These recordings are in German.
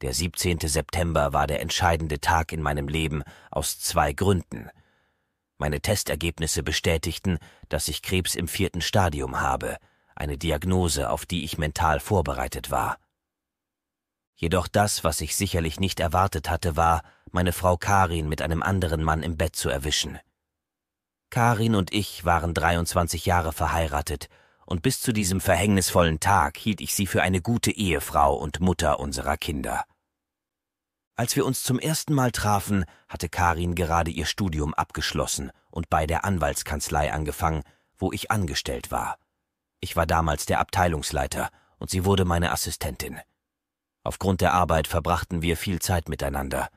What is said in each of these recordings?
Der 17. September war der entscheidende Tag in meinem Leben aus zwei Gründen. Meine Testergebnisse bestätigten, dass ich Krebs im vierten Stadium habe, eine Diagnose, auf die ich mental vorbereitet war. Jedoch das, was ich sicherlich nicht erwartet hatte, war, meine Frau Karin mit einem anderen Mann im Bett zu erwischen. Karin und ich waren 23 Jahre verheiratet und bis zu diesem verhängnisvollen Tag hielt ich sie für eine gute Ehefrau und Mutter unserer Kinder. Als wir uns zum ersten Mal trafen, hatte Karin gerade ihr Studium abgeschlossen und bei der Anwaltskanzlei angefangen, wo ich angestellt war. Ich war damals der Abteilungsleiter und sie wurde meine Assistentin. Aufgrund der Arbeit verbrachten wir viel Zeit miteinander.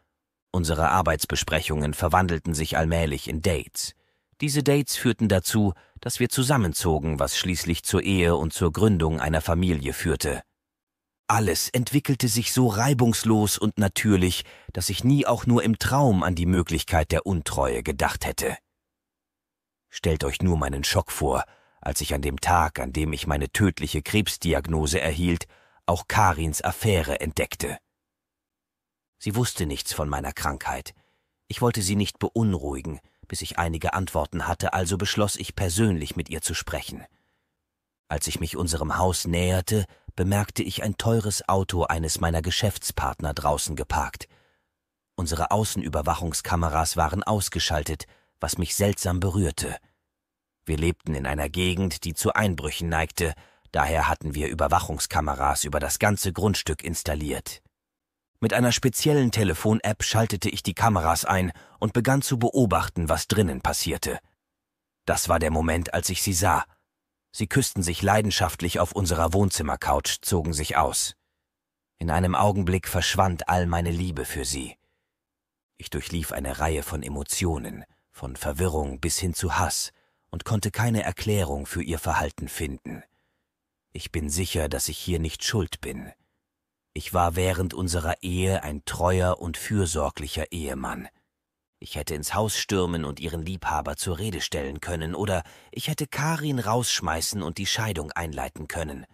Unsere Arbeitsbesprechungen verwandelten sich allmählich in Dates. Diese Dates führten dazu, dass wir zusammenzogen, was schließlich zur Ehe und zur Gründung einer Familie führte. Alles entwickelte sich so reibungslos und natürlich, dass ich nie auch nur im Traum an die Möglichkeit der Untreue gedacht hätte. Stellt euch nur meinen Schock vor, als ich an dem Tag, an dem ich meine tödliche Krebsdiagnose erhielt, auch Karins Affäre entdeckte. Sie wusste nichts von meiner Krankheit. Ich wollte sie nicht beunruhigen, bis ich einige Antworten hatte, also beschloss ich persönlich mit ihr zu sprechen. Als ich mich unserem Haus näherte, bemerkte ich ein teures Auto eines meiner Geschäftspartner draußen geparkt. Unsere Außenüberwachungskameras waren ausgeschaltet, was mich seltsam berührte. Wir lebten in einer Gegend, die zu Einbrüchen neigte, daher hatten wir Überwachungskameras über das ganze Grundstück installiert. Mit einer speziellen Telefon-App schaltete ich die Kameras ein und begann zu beobachten, was drinnen passierte. Das war der Moment, als ich sie sah. Sie küssten sich leidenschaftlich auf unserer Wohnzimmercouch, zogen sich aus. In einem Augenblick verschwand all meine Liebe für sie. Ich durchlief eine Reihe von Emotionen, von Verwirrung bis hin zu Hass und konnte keine Erklärung für ihr Verhalten finden. Ich bin sicher, dass ich hier nicht schuld bin. Ich war während unserer Ehe ein treuer und fürsorglicher Ehemann. Ich hätte ins Haus stürmen und ihren Liebhaber zur Rede stellen können, oder ich hätte Karin rausschmeißen und die Scheidung einleiten können.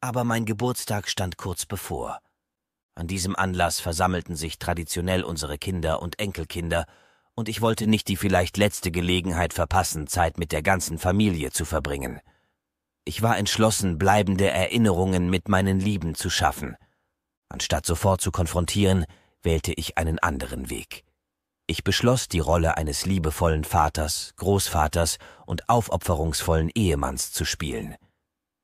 Aber mein Geburtstag stand kurz bevor. An diesem Anlass versammelten sich traditionell unsere Kinder und Enkelkinder, und ich wollte nicht die vielleicht letzte Gelegenheit verpassen, Zeit mit der ganzen Familie zu verbringen. Ich war entschlossen, bleibende Erinnerungen mit meinen Lieben zu schaffen – Anstatt sofort zu konfrontieren, wählte ich einen anderen Weg. Ich beschloss, die Rolle eines liebevollen Vaters, Großvaters und aufopferungsvollen Ehemanns zu spielen.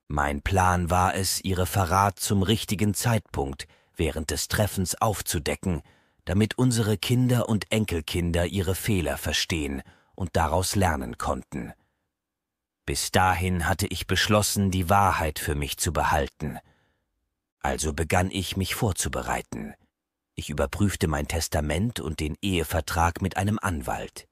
Mein Plan war es, ihre Verrat zum richtigen Zeitpunkt während des Treffens aufzudecken, damit unsere Kinder und Enkelkinder ihre Fehler verstehen und daraus lernen konnten. Bis dahin hatte ich beschlossen, die Wahrheit für mich zu behalten – also begann ich mich vorzubereiten. Ich überprüfte mein Testament und den Ehevertrag mit einem Anwalt.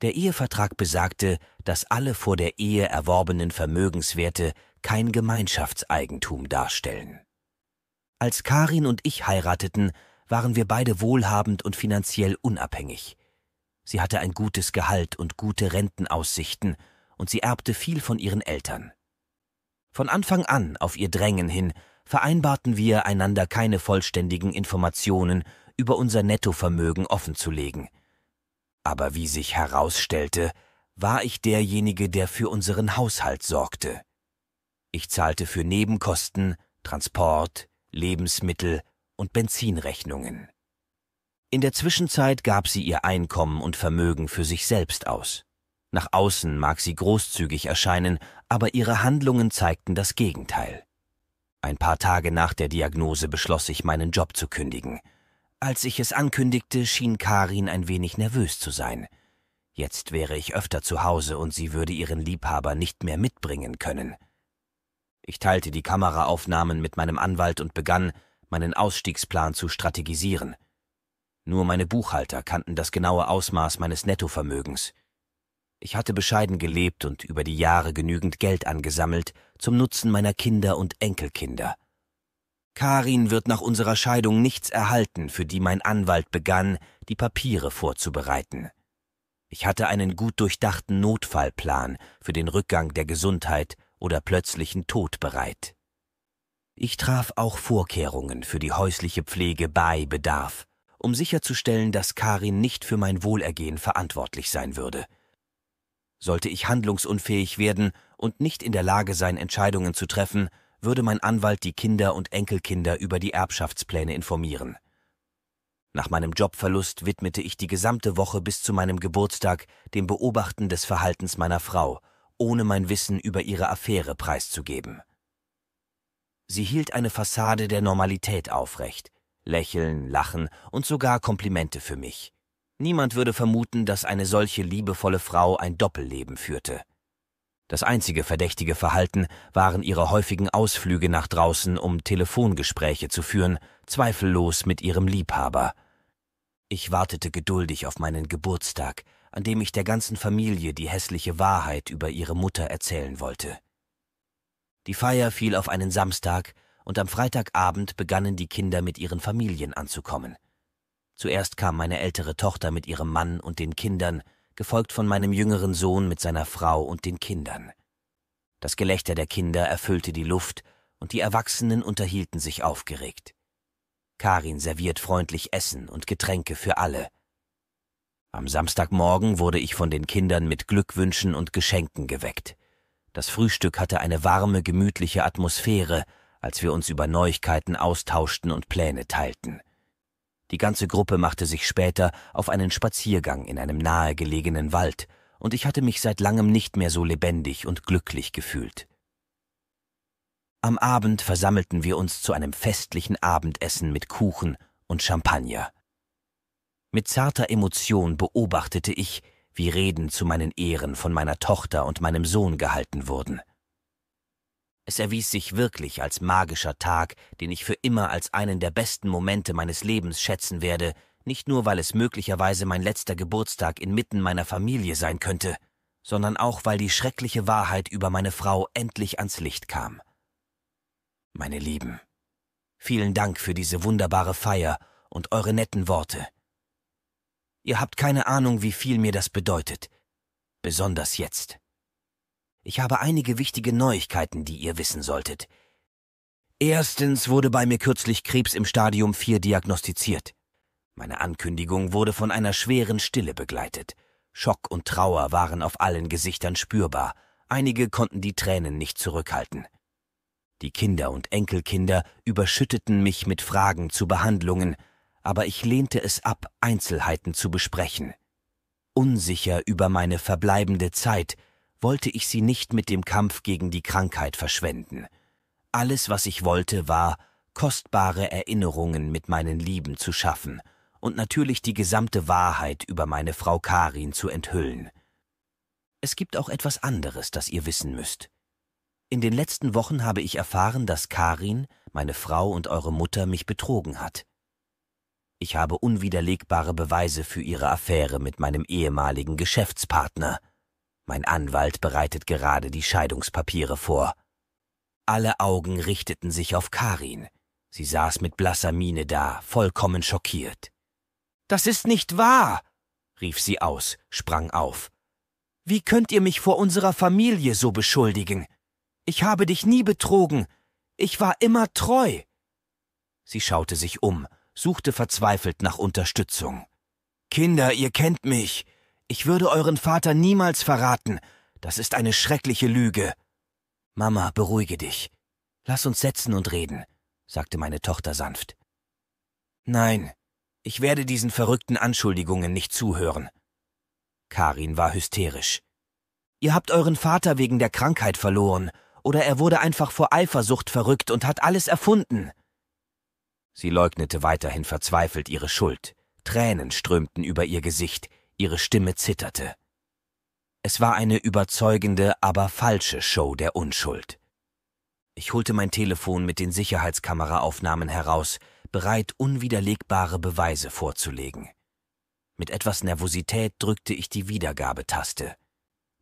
Der Ehevertrag besagte, dass alle vor der Ehe erworbenen Vermögenswerte kein Gemeinschaftseigentum darstellen. Als Karin und ich heirateten, waren wir beide wohlhabend und finanziell unabhängig. Sie hatte ein gutes Gehalt und gute Rentenaussichten, und sie erbte viel von ihren Eltern. Von Anfang an, auf ihr Drängen hin, vereinbarten wir, einander keine vollständigen Informationen über unser Nettovermögen offenzulegen. Aber wie sich herausstellte, war ich derjenige, der für unseren Haushalt sorgte. Ich zahlte für Nebenkosten, Transport, Lebensmittel und Benzinrechnungen. In der Zwischenzeit gab sie ihr Einkommen und Vermögen für sich selbst aus. Nach außen mag sie großzügig erscheinen, aber ihre Handlungen zeigten das Gegenteil. Ein paar Tage nach der Diagnose beschloss ich, meinen Job zu kündigen. Als ich es ankündigte, schien Karin ein wenig nervös zu sein. Jetzt wäre ich öfter zu Hause und sie würde ihren Liebhaber nicht mehr mitbringen können. Ich teilte die Kameraaufnahmen mit meinem Anwalt und begann, meinen Ausstiegsplan zu strategisieren. Nur meine Buchhalter kannten das genaue Ausmaß meines Nettovermögens. Ich hatte bescheiden gelebt und über die Jahre genügend Geld angesammelt, zum Nutzen meiner Kinder und Enkelkinder. Karin wird nach unserer Scheidung nichts erhalten, für die mein Anwalt begann, die Papiere vorzubereiten. Ich hatte einen gut durchdachten Notfallplan für den Rückgang der Gesundheit oder plötzlichen Tod bereit. Ich traf auch Vorkehrungen für die häusliche Pflege bei Bedarf, um sicherzustellen, dass Karin nicht für mein Wohlergehen verantwortlich sein würde. Sollte ich handlungsunfähig werden und nicht in der Lage sein, Entscheidungen zu treffen, würde mein Anwalt die Kinder und Enkelkinder über die Erbschaftspläne informieren. Nach meinem Jobverlust widmete ich die gesamte Woche bis zu meinem Geburtstag dem Beobachten des Verhaltens meiner Frau, ohne mein Wissen über ihre Affäre preiszugeben. Sie hielt eine Fassade der Normalität aufrecht, Lächeln, Lachen und sogar Komplimente für mich. Niemand würde vermuten, dass eine solche liebevolle Frau ein Doppelleben führte. Das einzige verdächtige Verhalten waren ihre häufigen Ausflüge nach draußen, um Telefongespräche zu führen, zweifellos mit ihrem Liebhaber. Ich wartete geduldig auf meinen Geburtstag, an dem ich der ganzen Familie die hässliche Wahrheit über ihre Mutter erzählen wollte. Die Feier fiel auf einen Samstag, und am Freitagabend begannen die Kinder mit ihren Familien anzukommen. Zuerst kam meine ältere Tochter mit ihrem Mann und den Kindern, gefolgt von meinem jüngeren Sohn mit seiner Frau und den Kindern. Das Gelächter der Kinder erfüllte die Luft, und die Erwachsenen unterhielten sich aufgeregt. Karin serviert freundlich Essen und Getränke für alle. Am Samstagmorgen wurde ich von den Kindern mit Glückwünschen und Geschenken geweckt. Das Frühstück hatte eine warme, gemütliche Atmosphäre, als wir uns über Neuigkeiten austauschten und Pläne teilten. Die ganze Gruppe machte sich später auf einen Spaziergang in einem nahegelegenen Wald, und ich hatte mich seit langem nicht mehr so lebendig und glücklich gefühlt. Am Abend versammelten wir uns zu einem festlichen Abendessen mit Kuchen und Champagner. Mit zarter Emotion beobachtete ich, wie Reden zu meinen Ehren von meiner Tochter und meinem Sohn gehalten wurden. Es erwies sich wirklich als magischer Tag, den ich für immer als einen der besten Momente meines Lebens schätzen werde, nicht nur weil es möglicherweise mein letzter Geburtstag inmitten meiner Familie sein könnte, sondern auch weil die schreckliche Wahrheit über meine Frau endlich ans Licht kam. Meine Lieben, vielen Dank für diese wunderbare Feier und eure netten Worte. Ihr habt keine Ahnung, wie viel mir das bedeutet, besonders jetzt. Ich habe einige wichtige Neuigkeiten, die ihr wissen solltet. Erstens wurde bei mir kürzlich Krebs im Stadium 4 diagnostiziert. Meine Ankündigung wurde von einer schweren Stille begleitet. Schock und Trauer waren auf allen Gesichtern spürbar. Einige konnten die Tränen nicht zurückhalten. Die Kinder und Enkelkinder überschütteten mich mit Fragen zu Behandlungen, aber ich lehnte es ab, Einzelheiten zu besprechen. Unsicher über meine verbleibende Zeit wollte ich sie nicht mit dem Kampf gegen die Krankheit verschwenden. Alles, was ich wollte, war, kostbare Erinnerungen mit meinen Lieben zu schaffen und natürlich die gesamte Wahrheit über meine Frau Karin zu enthüllen. Es gibt auch etwas anderes, das ihr wissen müsst. In den letzten Wochen habe ich erfahren, dass Karin, meine Frau und eure Mutter mich betrogen hat. Ich habe unwiderlegbare Beweise für ihre Affäre mit meinem ehemaligen Geschäftspartner. Mein Anwalt bereitet gerade die Scheidungspapiere vor. Alle Augen richteten sich auf Karin. Sie saß mit blasser Miene da, vollkommen schockiert. Das ist nicht wahr! rief sie aus, sprang auf. Wie könnt ihr mich vor unserer Familie so beschuldigen? Ich habe dich nie betrogen. Ich war immer treu. Sie schaute sich um, suchte verzweifelt nach Unterstützung. Kinder, ihr kennt mich. Ich würde euren Vater niemals verraten. Das ist eine schreckliche Lüge. Mama, beruhige dich. Lass uns setzen und reden, sagte meine Tochter sanft. Nein, ich werde diesen verrückten Anschuldigungen nicht zuhören. Karin war hysterisch. Ihr habt euren Vater wegen der Krankheit verloren, oder er wurde einfach vor Eifersucht verrückt und hat alles erfunden. Sie leugnete weiterhin verzweifelt ihre Schuld. Tränen strömten über ihr Gesicht ihre Stimme zitterte. Es war eine überzeugende, aber falsche Show der Unschuld. Ich holte mein Telefon mit den Sicherheitskameraaufnahmen heraus, bereit, unwiderlegbare Beweise vorzulegen. Mit etwas Nervosität drückte ich die Wiedergabetaste.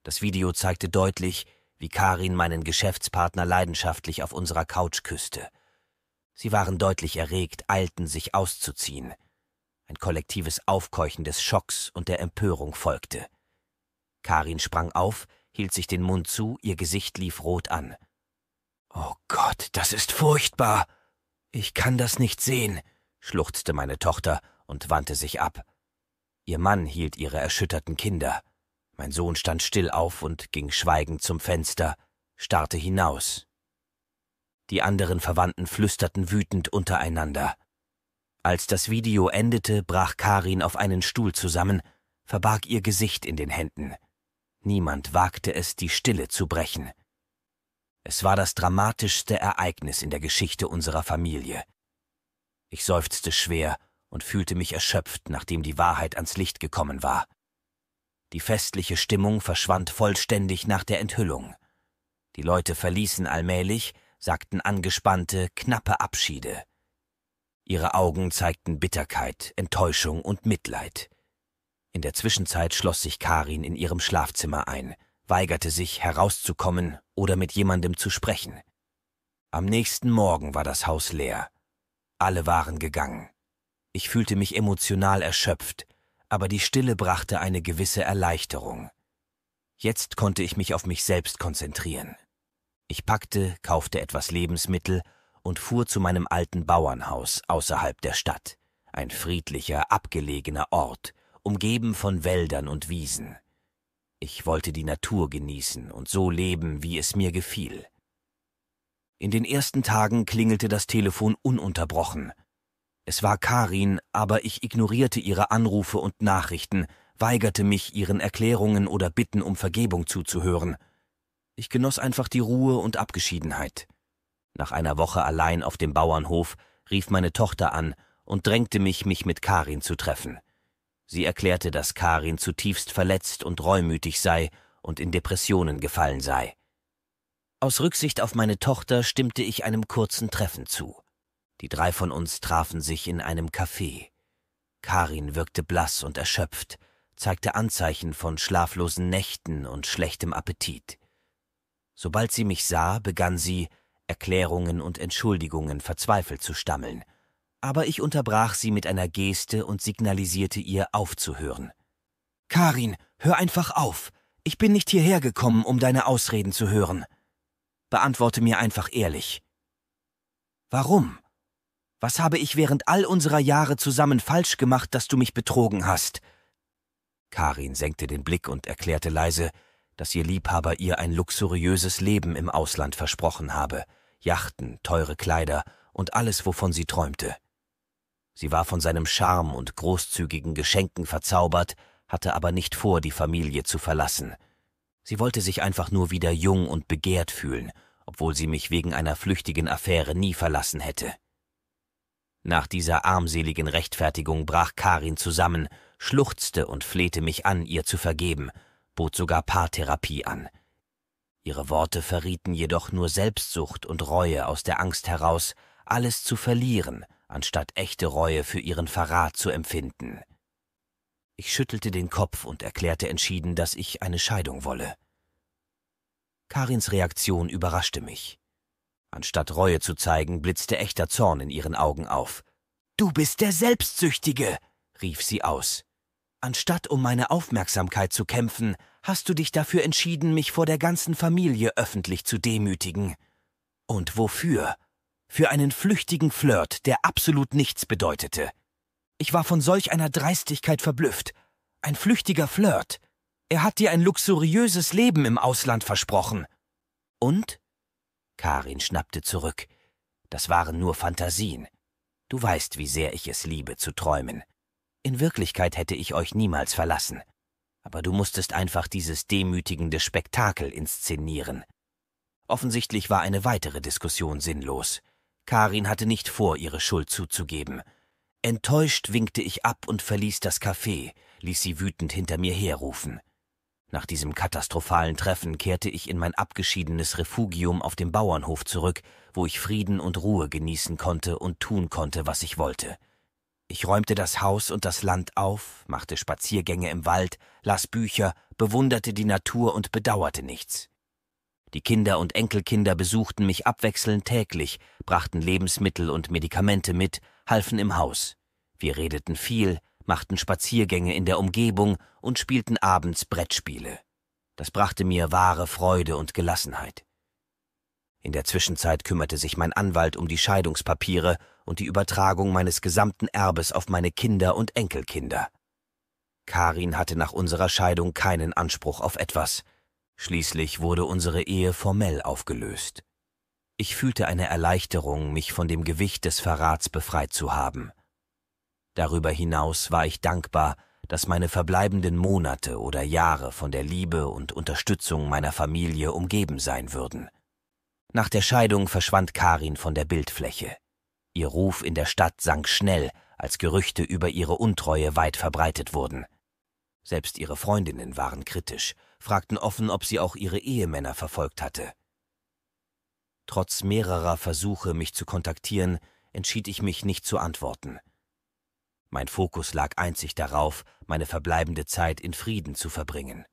Das Video zeigte deutlich, wie Karin meinen Geschäftspartner leidenschaftlich auf unserer Couch küsste. Sie waren deutlich erregt, eilten sich auszuziehen. Ein kollektives Aufkeuchen des Schocks und der Empörung folgte. Karin sprang auf, hielt sich den Mund zu, ihr Gesicht lief rot an. Oh Gott, das ist furchtbar. Ich kann das nicht sehen, schluchzte meine Tochter und wandte sich ab. Ihr Mann hielt ihre erschütterten Kinder. Mein Sohn stand still auf und ging schweigend zum Fenster, starrte hinaus. Die anderen Verwandten flüsterten wütend untereinander. Als das Video endete, brach Karin auf einen Stuhl zusammen, verbarg ihr Gesicht in den Händen. Niemand wagte es, die Stille zu brechen. Es war das dramatischste Ereignis in der Geschichte unserer Familie. Ich seufzte schwer und fühlte mich erschöpft, nachdem die Wahrheit ans Licht gekommen war. Die festliche Stimmung verschwand vollständig nach der Enthüllung. Die Leute verließen allmählich, sagten angespannte, knappe Abschiede. Ihre Augen zeigten Bitterkeit, Enttäuschung und Mitleid. In der Zwischenzeit schloss sich Karin in ihrem Schlafzimmer ein, weigerte sich herauszukommen oder mit jemandem zu sprechen. Am nächsten Morgen war das Haus leer. Alle waren gegangen. Ich fühlte mich emotional erschöpft, aber die Stille brachte eine gewisse Erleichterung. Jetzt konnte ich mich auf mich selbst konzentrieren. Ich packte, kaufte etwas Lebensmittel und fuhr zu meinem alten Bauernhaus außerhalb der Stadt, ein friedlicher, abgelegener Ort, umgeben von Wäldern und Wiesen. Ich wollte die Natur genießen und so leben, wie es mir gefiel. In den ersten Tagen klingelte das Telefon ununterbrochen. Es war Karin, aber ich ignorierte ihre Anrufe und Nachrichten, weigerte mich, ihren Erklärungen oder Bitten um Vergebung zuzuhören. Ich genoss einfach die Ruhe und Abgeschiedenheit. Nach einer Woche allein auf dem Bauernhof rief meine Tochter an und drängte mich, mich mit Karin zu treffen. Sie erklärte, dass Karin zutiefst verletzt und reumütig sei und in Depressionen gefallen sei. Aus Rücksicht auf meine Tochter stimmte ich einem kurzen Treffen zu. Die drei von uns trafen sich in einem Café. Karin wirkte blass und erschöpft, zeigte Anzeichen von schlaflosen Nächten und schlechtem Appetit. Sobald sie mich sah, begann sie Erklärungen und Entschuldigungen verzweifelt zu stammeln. Aber ich unterbrach sie mit einer Geste und signalisierte ihr, aufzuhören. Karin, hör einfach auf. Ich bin nicht hierher gekommen, um deine Ausreden zu hören. Beantworte mir einfach ehrlich. Warum? Was habe ich während all unserer Jahre zusammen falsch gemacht, dass du mich betrogen hast? Karin senkte den Blick und erklärte leise, dass ihr Liebhaber ihr ein luxuriöses Leben im Ausland versprochen habe, Yachten, teure Kleider und alles, wovon sie träumte. Sie war von seinem Charme und großzügigen Geschenken verzaubert, hatte aber nicht vor, die Familie zu verlassen. Sie wollte sich einfach nur wieder jung und begehrt fühlen, obwohl sie mich wegen einer flüchtigen Affäre nie verlassen hätte. Nach dieser armseligen Rechtfertigung brach Karin zusammen, schluchzte und flehte mich an, ihr zu vergeben, bot sogar Paartherapie an – Ihre Worte verrieten jedoch nur Selbstsucht und Reue aus der Angst heraus, alles zu verlieren, anstatt echte Reue für ihren Verrat zu empfinden. Ich schüttelte den Kopf und erklärte entschieden, dass ich eine Scheidung wolle. Karins Reaktion überraschte mich. Anstatt Reue zu zeigen, blitzte echter Zorn in ihren Augen auf. Du bist der Selbstsüchtige, rief sie aus. Anstatt um meine Aufmerksamkeit zu kämpfen, hast du dich dafür entschieden, mich vor der ganzen Familie öffentlich zu demütigen. Und wofür? Für einen flüchtigen Flirt, der absolut nichts bedeutete. Ich war von solch einer Dreistigkeit verblüfft. Ein flüchtiger Flirt. Er hat dir ein luxuriöses Leben im Ausland versprochen. Und? Karin schnappte zurück. Das waren nur Fantasien. Du weißt, wie sehr ich es liebe zu träumen. In Wirklichkeit hätte ich euch niemals verlassen. Aber du musstest einfach dieses demütigende Spektakel inszenieren. Offensichtlich war eine weitere Diskussion sinnlos. Karin hatte nicht vor, ihre Schuld zuzugeben. Enttäuscht winkte ich ab und verließ das Café, ließ sie wütend hinter mir herrufen. Nach diesem katastrophalen Treffen kehrte ich in mein abgeschiedenes Refugium auf dem Bauernhof zurück, wo ich Frieden und Ruhe genießen konnte und tun konnte, was ich wollte. Ich räumte das Haus und das Land auf, machte Spaziergänge im Wald, las Bücher, bewunderte die Natur und bedauerte nichts. Die Kinder und Enkelkinder besuchten mich abwechselnd täglich, brachten Lebensmittel und Medikamente mit, halfen im Haus. Wir redeten viel, machten Spaziergänge in der Umgebung und spielten abends Brettspiele. Das brachte mir wahre Freude und Gelassenheit. In der Zwischenzeit kümmerte sich mein Anwalt um die Scheidungspapiere und die Übertragung meines gesamten Erbes auf meine Kinder und Enkelkinder. Karin hatte nach unserer Scheidung keinen Anspruch auf etwas. Schließlich wurde unsere Ehe formell aufgelöst. Ich fühlte eine Erleichterung, mich von dem Gewicht des Verrats befreit zu haben. Darüber hinaus war ich dankbar, dass meine verbleibenden Monate oder Jahre von der Liebe und Unterstützung meiner Familie umgeben sein würden. Nach der Scheidung verschwand Karin von der Bildfläche. Ihr Ruf in der Stadt sank schnell, als Gerüchte über ihre Untreue weit verbreitet wurden. Selbst ihre Freundinnen waren kritisch, fragten offen, ob sie auch ihre Ehemänner verfolgt hatte. Trotz mehrerer Versuche, mich zu kontaktieren, entschied ich mich nicht zu antworten. Mein Fokus lag einzig darauf, meine verbleibende Zeit in Frieden zu verbringen.